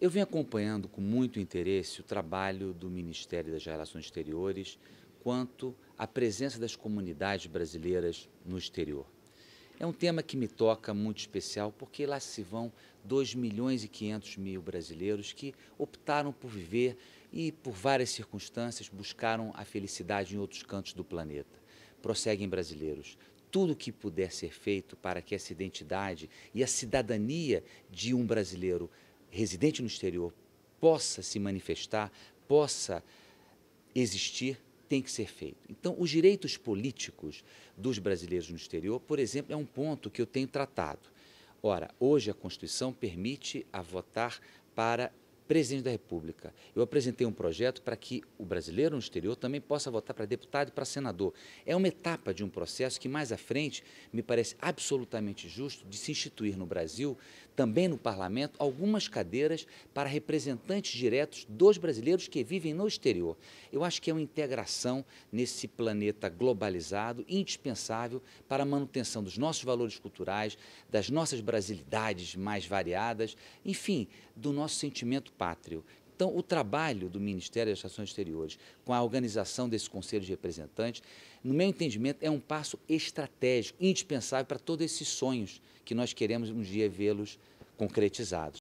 Eu venho acompanhando com muito interesse o trabalho do Ministério das Relações Exteriores quanto à presença das comunidades brasileiras no exterior. É um tema que me toca muito especial porque lá se vão 2 milhões e 500 mil brasileiros que optaram por viver e, por várias circunstâncias, buscaram a felicidade em outros cantos do planeta. Prosseguem brasileiros, tudo que puder ser feito para que essa identidade e a cidadania de um brasileiro residente no exterior possa se manifestar, possa existir, tem que ser feito. Então, os direitos políticos dos brasileiros no exterior, por exemplo, é um ponto que eu tenho tratado. Ora, hoje a Constituição permite a votar para presidente da República. Eu apresentei um projeto para que o brasileiro no exterior também possa votar para deputado e para senador. É uma etapa de um processo que mais à frente me parece absolutamente justo de se instituir no Brasil, também no parlamento, algumas cadeiras para representantes diretos dos brasileiros que vivem no exterior. Eu acho que é uma integração nesse planeta globalizado indispensável para a manutenção dos nossos valores culturais, das nossas brasilidades mais variadas, enfim, do nosso sentimento pátrio. Então, o trabalho do Ministério das Relações Exteriores com a organização desse Conselho de Representantes, no meu entendimento, é um passo estratégico, indispensável para todos esses sonhos que nós queremos um dia vê-los concretizados.